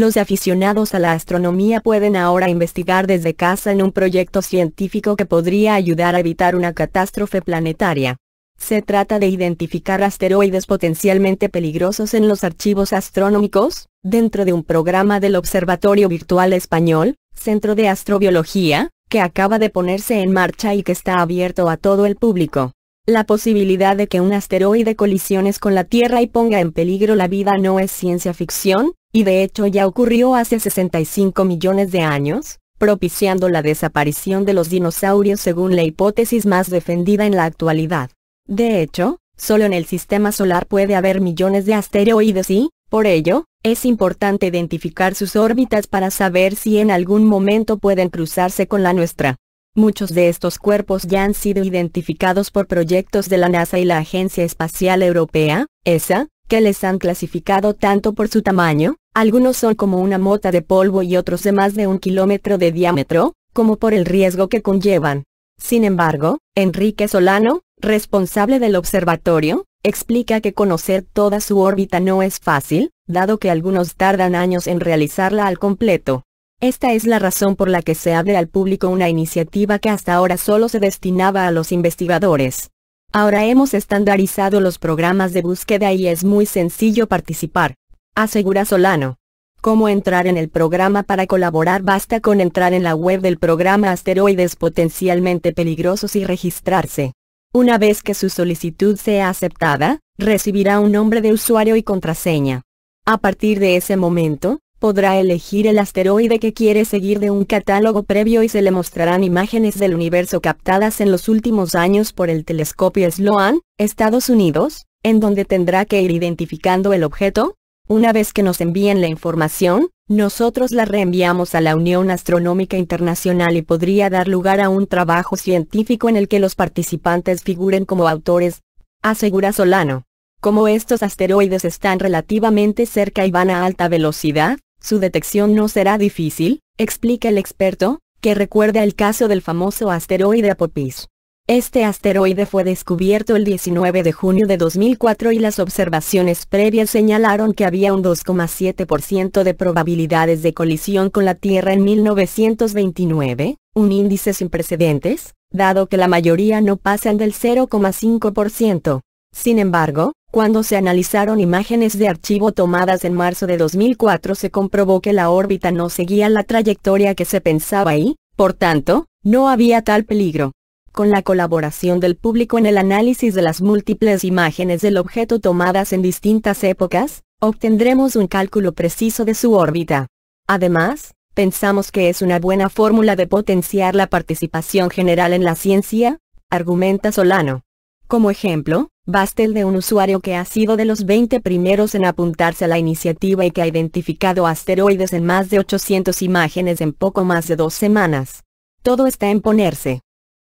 Los aficionados a la astronomía pueden ahora investigar desde casa en un proyecto científico que podría ayudar a evitar una catástrofe planetaria. Se trata de identificar asteroides potencialmente peligrosos en los archivos astronómicos, dentro de un programa del Observatorio Virtual Español, Centro de Astrobiología, que acaba de ponerse en marcha y que está abierto a todo el público. La posibilidad de que un asteroide colisiones con la Tierra y ponga en peligro la vida no es ciencia ficción, y de hecho ya ocurrió hace 65 millones de años, propiciando la desaparición de los dinosaurios según la hipótesis más defendida en la actualidad. De hecho, solo en el sistema solar puede haber millones de asteroides y, por ello, es importante identificar sus órbitas para saber si en algún momento pueden cruzarse con la nuestra. Muchos de estos cuerpos ya han sido identificados por proyectos de la NASA y la Agencia Espacial Europea, ESA, que les han clasificado tanto por su tamaño, algunos son como una mota de polvo y otros de más de un kilómetro de diámetro, como por el riesgo que conllevan. Sin embargo, Enrique Solano, responsable del observatorio, explica que conocer toda su órbita no es fácil, dado que algunos tardan años en realizarla al completo. Esta es la razón por la que se abre al público una iniciativa que hasta ahora solo se destinaba a los investigadores. Ahora hemos estandarizado los programas de búsqueda y es muy sencillo participar asegura Solano. ¿Cómo entrar en el programa para colaborar? Basta con entrar en la web del programa Asteroides Potencialmente Peligrosos y registrarse. Una vez que su solicitud sea aceptada, recibirá un nombre de usuario y contraseña. A partir de ese momento, podrá elegir el asteroide que quiere seguir de un catálogo previo y se le mostrarán imágenes del universo captadas en los últimos años por el telescopio Sloan, Estados Unidos, en donde tendrá que ir identificando el objeto, una vez que nos envíen la información, nosotros la reenviamos a la Unión Astronómica Internacional y podría dar lugar a un trabajo científico en el que los participantes figuren como autores, asegura Solano. Como estos asteroides están relativamente cerca y van a alta velocidad, su detección no será difícil, explica el experto, que recuerda el caso del famoso asteroide Apopis. Este asteroide fue descubierto el 19 de junio de 2004 y las observaciones previas señalaron que había un 2,7% de probabilidades de colisión con la Tierra en 1929, un índice sin precedentes, dado que la mayoría no pasan del 0,5%. Sin embargo, cuando se analizaron imágenes de archivo tomadas en marzo de 2004 se comprobó que la órbita no seguía la trayectoria que se pensaba y, por tanto, no había tal peligro con la colaboración del público en el análisis de las múltiples imágenes del objeto tomadas en distintas épocas, obtendremos un cálculo preciso de su órbita. Además, pensamos que es una buena fórmula de potenciar la participación general en la ciencia, argumenta Solano. Como ejemplo, basta el de un usuario que ha sido de los 20 primeros en apuntarse a la iniciativa y que ha identificado asteroides en más de 800 imágenes en poco más de dos semanas. Todo está en ponerse